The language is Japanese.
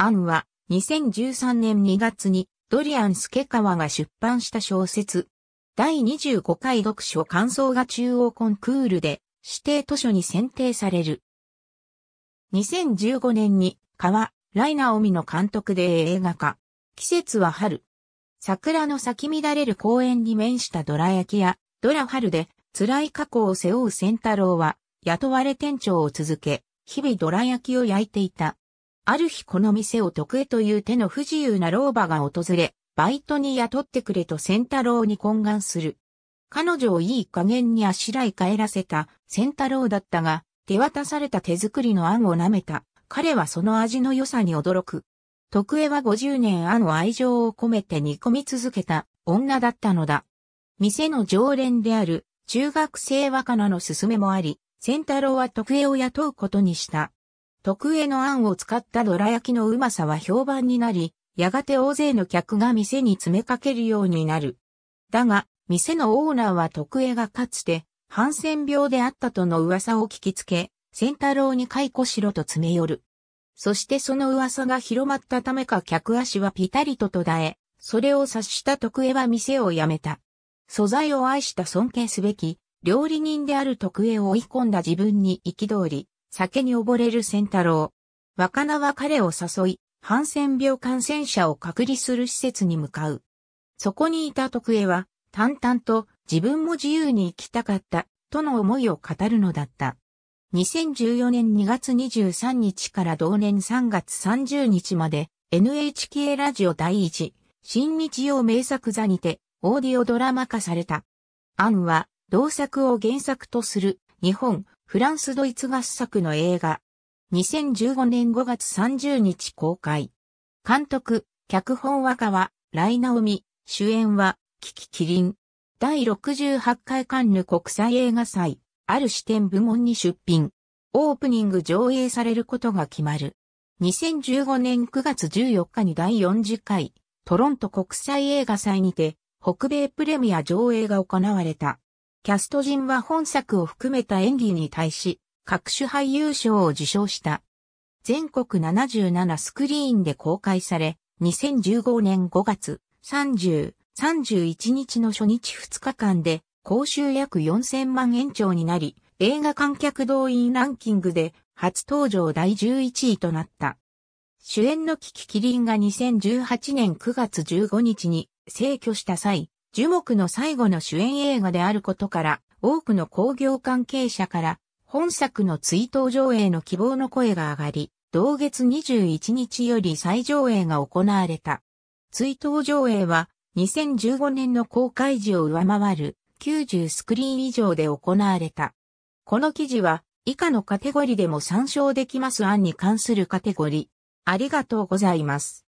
アンは2013年2月にドリアン・スケカワが出版した小説。第25回読書感想が中央コンクールで指定図書に選定される。2015年に川、ライナオミの監督で映画化。季節は春。桜の咲き乱れる公園に面したドラ焼きや、ドラ春で辛い過去を背負う仙太郎は、雇われ店長を続け、日々ドラ焼きを焼いていた。ある日この店を得へという手の不自由な老婆が訪れ、バイトに雇ってくれと仙太郎に懇願する。彼女をいい加減にあしらい帰らせた仙太郎だったが、手渡された手作りの案を舐めた。彼はその味の良さに驚く。徳江は50年あの愛情を込めて煮込み続けた女だったのだ。店の常連である中学生若菜の勧めもあり、仙太郎は徳江を雇うことにした。特営の餡を使ったどら焼きのうまさは評判になり、やがて大勢の客が店に詰めかけるようになる。だが、店のオーナーは徳江がかつて、ハンセン病であったとの噂を聞きつけ、仙太郎に解雇しろと詰め寄る。そしてその噂が広まったためか客足はピタリと途絶え、それを察した徳江は店を辞めた。素材を愛した尊敬すべき、料理人である徳江を追い込んだ自分に憤り、酒に溺れる仙太郎。若菜は彼を誘い、ハンセン病感染者を隔離する施設に向かう。そこにいた徳江は、淡々と自分も自由に生きたかった、との思いを語るのだった。2014年2月23日から同年3月30日まで、NHK ラジオ第一、新日曜名作座にて、オーディオドラマ化された。アンは、同作を原作とする、日本フランス・ドイツ合作の映画。2015年5月30日公開。監督、脚本は川、ライナオミ、主演は、キキキリン。第68回カンヌ国際映画祭、ある視点部門に出品。オープニング上映されることが決まる。2015年9月14日に第40回、トロント国際映画祭にて、北米プレミア上映が行われた。キャスト陣は本作を含めた演技に対し、各種俳優賞を受賞した。全国77スクリーンで公開され、2015年5月30、31日の初日2日間で、公衆約4000万円超になり、映画観客動員ランキングで初登場第11位となった。主演のキキキリンが2018年9月15日に逝去した際、樹木の最後の主演映画であることから、多くの工業関係者から本作の追悼上映の希望の声が上がり、同月21日より再上映が行われた。追悼上映は2015年の公開時を上回る90スクリーン以上で行われた。この記事は以下のカテゴリでも参照できます案に関するカテゴリ。ありがとうございます。